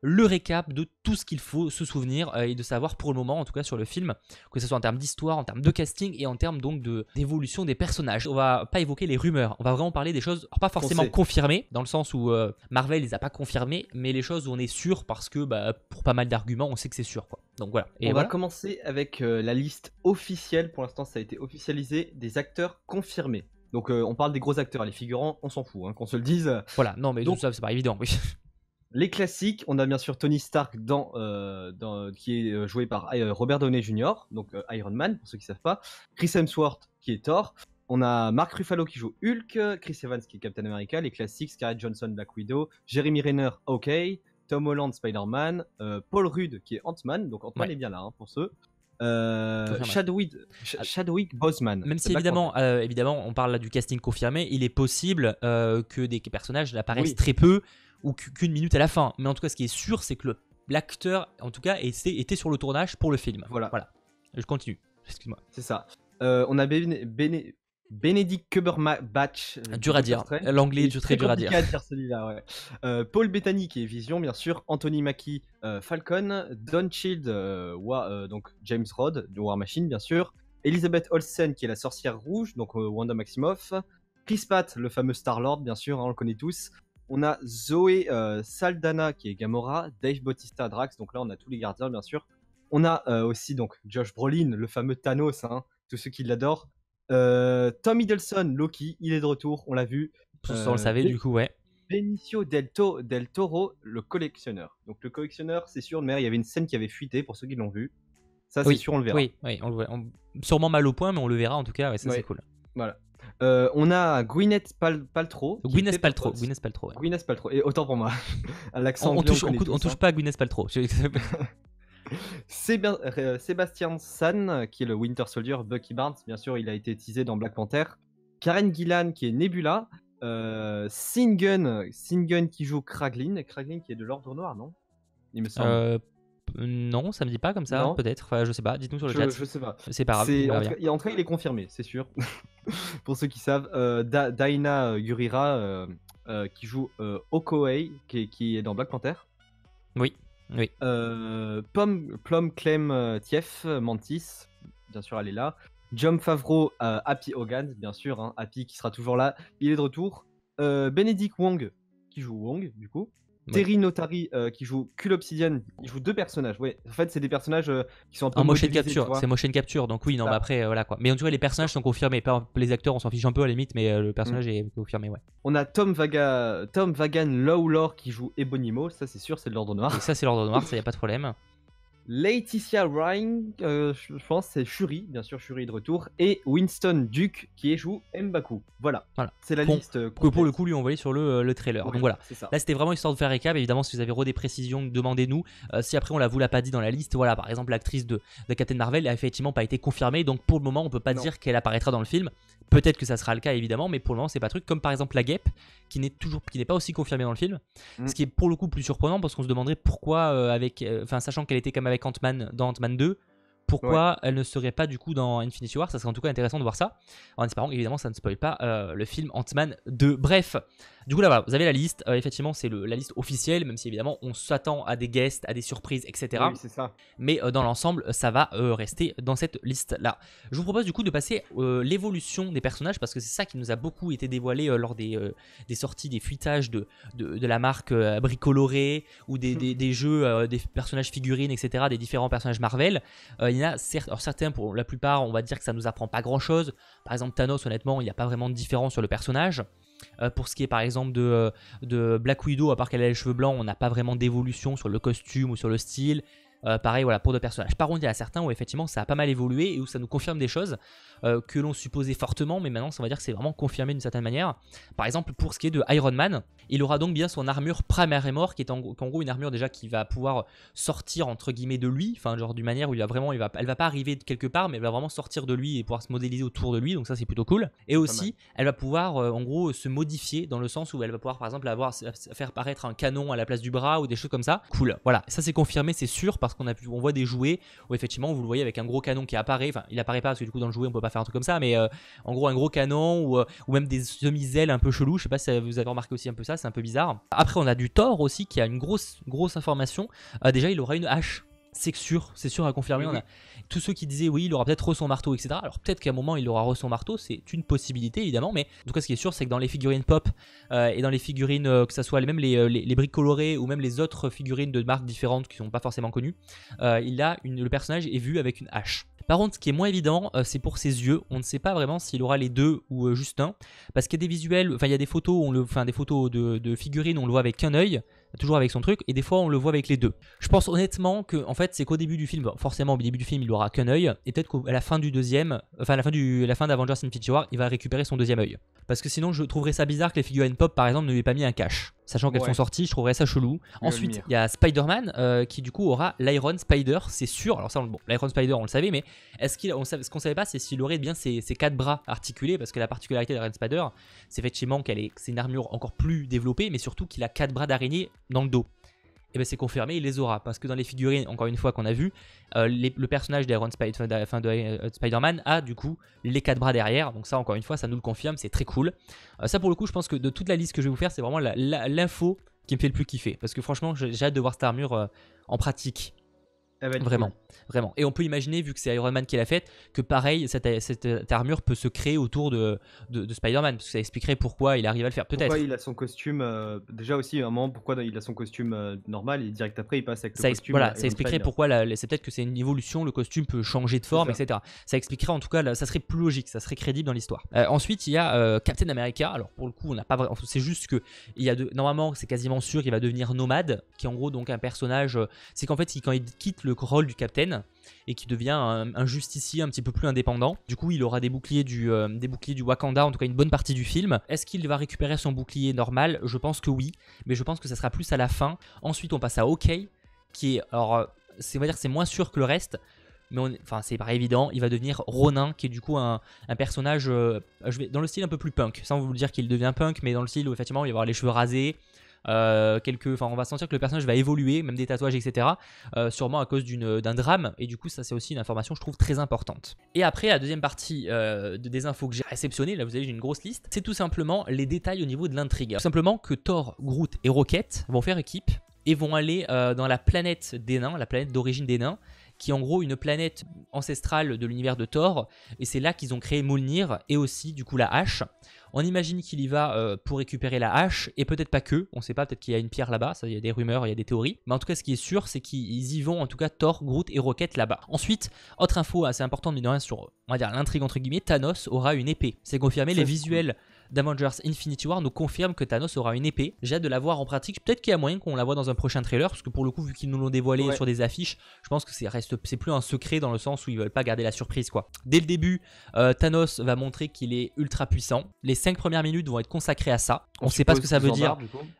le récap de tout ce qu'il faut se souvenir euh, et de savoir pour le moment, en tout cas sur le film, que ce soit en termes d'histoire, en termes de casting et en termes donc d'évolution des personnages. On va pas évoquer les rumeurs, on va vraiment parler des choses pas forcément confirmées, dans le sens où euh, Marvel les a pas confirmées, mais les choses où on est sûr parce que bah, pour pas mal d'arguments, on sait que c'est sûr. Quoi. Donc voilà. on va commencer avec euh, la liste officielle, pour l'instant ça a été officialisé, des acteurs confirmés. Donc on parle des gros acteurs, les figurants, on s'en fout, hein, qu'on se le dise. Voilà, non mais donc ça c'est pas évident, oui. Les classiques, on a bien sûr Tony Stark euh, qui est euh, joué par euh, Robert Downey Jr., donc Iron Man pour ceux qui ne savent pas, Chris Hemsworth qui est Thor, on a Mark Ruffalo qui joue Hulk, Chris Evans qui est Captain America, les classiques, Scarlett Johnson Black Widow, Jeremy Renner OK, Tom Holland Spider-Man, Paul Rudd qui est Ant-Man, donc Ant-Man est bien là hein, pour ceux. Euh, ah. Chadwick, Boseman. Même si évidemment, on parle là du casting confirmé, il est possible que des personnages apparaissent très peu ou qu'une minute à la fin. Mais en tout cas, ce qui est sûr, c'est que l'acteur, en tout cas, était sur le tournage pour le film. Voilà. voilà. Je continue. Excuse-moi. C'est ça. Euh, on a Benedict Cumberbatch. Euh, dur à dire. L'anglais est très dur à dire. À dire celui-là, ouais. Euh, Paul Bettany qui est Vision, bien sûr. Anthony Mackie, Falcon. Don Shield, donc James Rod, de War Machine, bien sûr. Elizabeth Olsen qui est la sorcière rouge, donc Wanda Maximoff. Chris Pat le fameux Star-Lord, bien sûr, hein, on le connaît tous. On a Zoé euh, Saldana qui est Gamora, Dave Bautista Drax, donc là on a tous les gardiens bien sûr. On a euh, aussi donc Josh Brolin, le fameux Thanos, hein, tous ceux qui l'adorent. Euh, Tom Hiddleston, Loki, il est de retour, on l'a vu. on le savait du coup, ouais. Benicio del, Toro, le collectionneur. Donc le collectionneur, c'est sûr, mais il y avait une scène qui avait fuité pour ceux qui l'ont vu. Ça, c'est sûr, on le verra. Oui, on le verra, Sûrement mal au point, mais on le verra en tout cas, ouais, ça c'est cool. Voilà. Euh, on a Gwyneth Pal Paltrow. Gwyneth Paltrow. Gwyneth Paltrow. Et autant pour moi. L'accent on, touche, pas à Gwyneth Paltrow. Euh, Sébastien San, qui est le Winter Soldier, Bucky Barnes, bien sûr, il a été teasé dans Black Panther. Karen Gillan, qui est Nebula. Euh, Singen, qui joue Kraglin. Kraglin qui est de l'Ordre Noir, non Il me semble. Euh, non, ça me dit pas comme ça, peut-être. Enfin, je sais pas. Dites-nous sur le je, chat. Je sais pas. C'est pas grave. En, tout cas, il est confirmé, c'est sûr. pour ceux qui savent, euh, Daina euh, Gurira, euh, qui joue Okoei, qui, est dans Black Panther. Oui, oui. Plum, Clem Tief, Mantis, bien sûr, elle est là. John Favreau, Happy Hogan, bien sûr, hein, Happy qui sera toujours là, il est de retour. Benedict Wong, qui joue Wong, du coup. Terry Notary euh, qui joue Cul Obsidian, il joue deux personnages. Ouais, en fait, c'est des personnages euh, qui sont en peu. En capture, c'est motion capture, donc oui, non, mais bah, après, euh, voilà quoi. Mais en tout cas, les personnages sont confirmés. les acteurs, on s'en fiche un peu à la limite, mais le personnage mm. est confirmé, ouais. On a Tom, Vaga, Tom Vagan Lowlor qui joue Ebonimo, ça c'est sûr, c'est l'ordre noir. ça, c'est l'ordre noir, ça y a pas de problème. Laetitia Ryan, euh, je pense, c'est Shuri, bien sûr, Shuri de retour, et Winston Duke qui joue Mbaku. Voilà. voilà. C'est la liste. Euh, que pour le coup, lui, on voyait sur le, euh, trailer. Donc voilà. Là, c'était vraiment histoire de faire récap. Évidemment, si vous avez des précisions, demandez-nous. si après, on la vous l'a pas dit dans la liste, voilà, par exemple, l'actrice de, de Captain Marvel n'a effectivement pas été confirmée. Donc pour le moment, on peut pas dire qu'elle apparaîtra dans le film. Peut-être que ça sera le cas évidemment, mais pour le c'est pas truc. Comme par exemple la guêpe, qui n'est toujours, qui n'est pas aussi confirmée dans le film, mm. ce qui est pour le coup plus surprenant parce qu'on se demanderait pourquoi euh, avec, euh, enfin sachant qu'elle était comme avec Ant-Man dans Ant-Man 2, pourquoi elle ne serait pas du coup dans Infinity War. Ça serait en tout cas intéressant de voir ça, en espérant évidemment ça ne spoil pas euh, le film Ant-Man 2. Bref, du coup, là, vous avez la liste. Euh, effectivement, c'est la liste officielle, même si évidemment, on s'attend à des guests, à des surprises, etc. Oui, c'est ça. Mais euh, dans l'ensemble, euh, ça va rester dans cette liste-là. Je vous propose du coup de passer l'évolution des personnages, parce que c'est ça qui nous a beaucoup été dévoilé lors des, des, sorties, des fuitages de, de, la marque bricolorée ou des, hmm. jeux, des personnages figurines, etc., des différents personnages Marvel. il y en a certains, pour la plupart, on va dire que ça nous apprend pas grand-chose. Par exemple, Thanos, honnêtement, il n'y a pas vraiment de différence sur le personnage. Euh, pour ce qui est par exemple de, euh, de Black Widow, à part qu'elle a les cheveux blancs, on n'a pas vraiment d'évolution sur le costume ou sur le style. Euh, pareil, voilà, pour deux personnages. Par contre, il y a certains où effectivement ça a pas mal évolué et où ça nous confirme des choses euh, que l'on supposait fortement, mais maintenant, ça va dire que c'est vraiment confirmé d'une certaine manière. Par exemple, pour ce qui est de Iron Man, il aura donc bien son armure primaire et Mort, qui est en, gros une armure déjà qui va pouvoir sortir entre guillemets de lui, enfin, genre d'une manière où il va vraiment, il va, elle va pas arriver de quelque part, mais elle va vraiment sortir de lui et pouvoir se modéliser autour de lui, donc ça c'est plutôt cool. Et aussi, elle va pouvoir euh, en gros se modifier dans le sens où elle va pouvoir par exemple avoir, faire paraître un canon à la place du bras ou des choses comme ça. Cool, voilà, ça c'est confirmé, c'est sûr parce qu'on a pu, on voit des jouets où effectivement vous le voyez avec un gros canon qui apparaît, enfin il apparaît pas parce que du coup dans le jouet on peut pas faire un truc comme ça, mais euh, en gros un gros canon ou, euh, même des semi-ailes un peu chelou, je sais pas si vous avez remarqué aussi un peu ça, c'est un peu bizarre. Après on a du Thor aussi qui a une grosse, grosse information, euh, déjà il aura une hache c'est sûr, c'est sûr à confirmer. on a tous ceux qui disaient oui, il aura peut-être re son marteau, etc. Alors peut-être qu'à un moment il aura re son marteau, c'est une possibilité évidemment, mais en tout cas ce qui est sûr, c'est que dans les figurines pop euh, et dans les figurines euh, que ce soit même les, euh, les, les, briques colorées ou même les autres figurines de marques différentes qui sont pas forcément connues, il a le personnage est vu avec une hache. Par contre, ce qui est moins évident, c'est pour ses yeux. On ne sait pas vraiment s'il aura les deux ou juste un, parce qu'il y a des visuels, enfin il y a des photos, on le, enfin des photos de, de figurines, on le voit avec un œil toujours avec son truc, et des fois on le voit avec les deux. Je pense honnêtement que en fait c'est qu'au début du film, forcément au début du film il aura qu'un œil, et peut-être qu'à la fin du deuxième, enfin à la fin du, la fin d'Avengers Infinity War, il va récupérer son deuxième œil. Parce que sinon je trouverais ça bizarre que les figurines pop par exemple ne lui aient pas mis un cache. Sachant qu'elles sont sorties, je trouverais ça chelou. Ensuite, il y a Spider-Man euh, qui du coup aura l'Iron Spider, c'est sûr. Alors ça, bon, l'Iron Spider, on le savait, mais est-ce qu'il, on, ce qu'on savait pas, c'est s'il aurait bien ses, quatre bras articulés, parce que la particularité de l'Iron Spider, c'est effectivement qu'elle est, c'est une armure encore plus développée, mais surtout qu'il a quatre bras d'araignée dans le dos, et eh bien c'est confirmé, il les aura. Parce que dans les figurines, encore une fois, qu'on a vu, euh, le personnage d'Iron Spider, de, euh, Spider-Man a du coup les quatre bras derrière. Donc ça, encore une fois, ça nous le confirme, c'est très cool. Euh, ça, pour le coup, je pense que de toute la liste que je vais vous faire, c'est vraiment l'info qui me fait le plus kiffer. Parce que franchement, j'ai hâte de voir cette armure en pratique. Ah vraiment, vraiment. Et on peut imaginer, vu que c'est Iron Man qui l'a fait que pareil, cette, armure peut se créer autour de, de, Spider-Man, parce que ça expliquerait pourquoi il arrive à le faire, peut-être. Pourquoi il a son costume, euh, déjà aussi, un moment, pourquoi il a son costume euh, normal, et direct après, il passe avec le ça costume. Euh, ça expliquerait pourquoi, c'est peut-être que c'est une évolution, le costume peut changer de forme, ça. etc. Ça expliquerait, en tout cas, ça serait plus logique, ça serait crédible dans l'histoire. ensuite, il y a Captain America, alors pour le coup, on n'a pas c'est juste que, il y a normalement, c'est quasiment sûr, Qu'il va devenir nomade, qui est en gros donc un personnage, c'est qu'en fait, quand il quitte le rôle du capitaine et qui devient un, justicier un petit peu plus indépendant. Du coup, il aura des boucliers du, euh, des boucliers du Wakanda, en tout cas une bonne partie du film. Est-ce qu'il va récupérer son bouclier normal Je pense que oui, mais je pense que ça sera plus à la fin. Ensuite, on passe à OK, qui est, alors, euh, c'est, on va dire, c'est moins sûr que le reste. Mais enfin, c'est pas évident, il va devenir Ronin, qui est du coup un, personnage euh, dans le style un peu plus punk. Sans vous dire qu'il devient punk, mais dans le style où effectivement il va avoir les cheveux rasés, euh, enfin on va sentir que le personnage va évoluer, même des tatouages, etc. Euh, sûrement à cause d'un drame, et du coup ça c'est aussi une information je trouve très importante. Et après la deuxième partie euh, des infos que j'ai réceptionnées, là vous avez une grosse liste, c'est tout simplement les détails au niveau de l'intrigue. Tout simplement que Thor, Groot et Rocket vont faire équipe et vont aller dans la planète des nains, la planète d'origine des nains, qui est en gros une planète ancestrale de l'univers de Thor, et c'est là qu'ils ont créé Molnir et aussi du coup la hache. On imagine qu'il y va euh, pour récupérer la hache, et peut-être pas que, on sait pas, peut-être qu'il y a une pierre là-bas, il y a des rumeurs, il y a des théories. Mais en tout cas, ce qui est sûr, c'est qu'ils y vont, en tout cas Thor, Groot et Rocket là-bas. Ensuite, autre info assez importante, mais de rien, sur, on va dire, l'intrigue entre guillemets, Thanos aura une épée. C'est confirmé, les visuels d'Avengers Infinity War nous confirme que Thanos aura une épée. J'ai hâte de la voir en pratique. Peut-être qu'il y a moyen qu'on la voit dans un prochain trailer, parce que pour le coup, vu qu'ils nous l'ont dévoilé sur des affiches, je pense que c'est plus un secret dans le sens où ils veulent pas garder la surprise quoi. Dès le début, euh, Thanos va montrer qu'il est ultra puissant. Les 5 premières minutes vont être consacrées à ça. On ne sait pas ce que ça veut dire.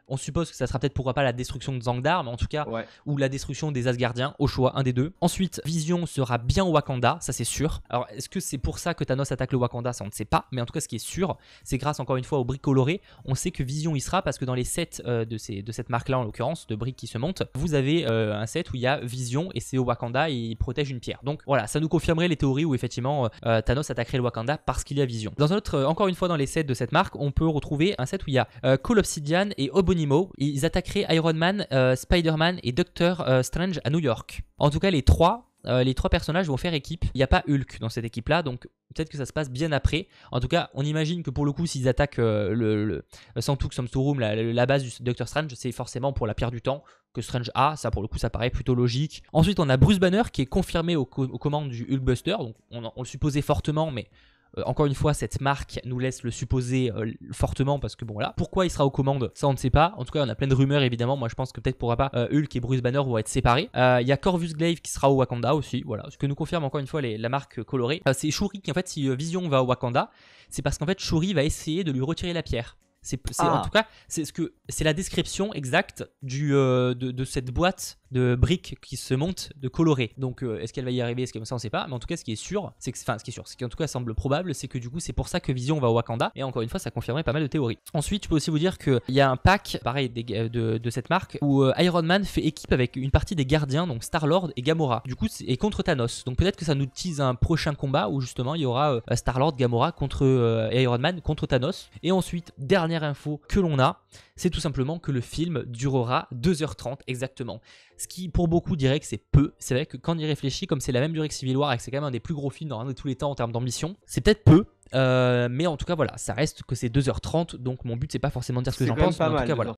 On suppose que ça sera peut-être pourquoi pas la destruction de Zangdar, mais en tout cas, ou la destruction des Asgardiens, au choix, un des deux. Ensuite, Vision sera bien au Wakanda, ça c'est sûr. Alors, est-ce que c'est pour ça que Thanos attaque le Wakanda Ça on ne sait pas, mais en tout cas, ce qui est sûr, c'est grâce encore une fois aux briques colorées. On sait que Vision y sera parce que dans les sets euh, de, cette marque-là, en l'occurrence, de briques qui se montent, vous avez euh, un set où il y a Vision et c'est au Wakanda et il protège une pierre. Donc voilà, ça nous confirmerait les théories où effectivement euh, Thanos attaquerait le Wakanda parce qu'il y a Vision. Dans un autre, encore une fois, dans les sets de cette marque, on peut retrouver un set où il y a euh, cool Obsidian et Obonimo, ils attaqueraient Iron Man, euh, Spider-Man et Doctor euh, Strange à New York. En tout cas, les trois, les trois personnages vont faire équipe. Il n'y a pas Hulk dans cette équipe-là, donc peut-être que ça se passe bien après. En tout cas, on imagine que pour le coup, s'ils attaquent le, le Santuk la, base du Doctor Strange, c'est forcément pour la pierre du temps que Strange a, ça pour le coup ça paraît plutôt logique. Ensuite on a Bruce Banner qui est confirmé aux, commandes du Hulkbuster, donc on, le supposait fortement mais euh, encore une fois, cette marque nous laisse le supposer euh, fortement parce que bon voilà. Pourquoi il sera aux commandes Ça on ne sait pas. En tout cas, on a plein de rumeurs évidemment. Moi je pense que peut-être pourra pas euh, Hulk et Bruce Banner vont être séparés. Il y a Corvus Glaive qui sera au Wakanda aussi. Voilà, ce que nous confirme encore une fois la marque colorée. c'est Shuri qui en fait si Vision va au Wakanda, c'est parce qu'en fait Shuri va essayer de lui retirer la pierre. C'est en ah. tout cas c'est ce que c'est la description exacte de, cette boîte de briques qui se montent de colorer. Donc euh, est-ce qu'elle va y arriver, est-ce que ça on sait pas, mais en tout cas ce qui est sûr, c'est que enfin ce qui est sûr, ce qui en tout cas semble probable, c'est que du coup c'est pour ça que Vision va au Wakanda et encore une fois ça confirmerait pas mal de théories. Ensuite, je peux aussi vous dire qu'il y a un pack pareil de, cette marque où euh, Iron Man fait équipe avec une partie des gardiens donc Star-Lord et Gamora. Du coup, et contre Thanos. Donc peut-être que ça nous tease un prochain combat où justement il y aura euh, Star-Lord, Gamora contre Iron Man contre Thanos. Et ensuite, dernière info que l'on a, c'est tout simplement que le film durera 2h30 exactement. Ce qui, pour beaucoup, dirait que c'est peu. C'est vrai que quand on y réfléchit, comme c'est la même durée que Civil War et que c'est quand même un des plus gros films dans un de tous les temps en termes d'ambition, c'est peut-être peu. Euh, mais en tout cas, voilà, ça reste que c'est 2h30, donc mon but c'est pas forcément de dire ce que j'en pense, mais en tout cas, voilà.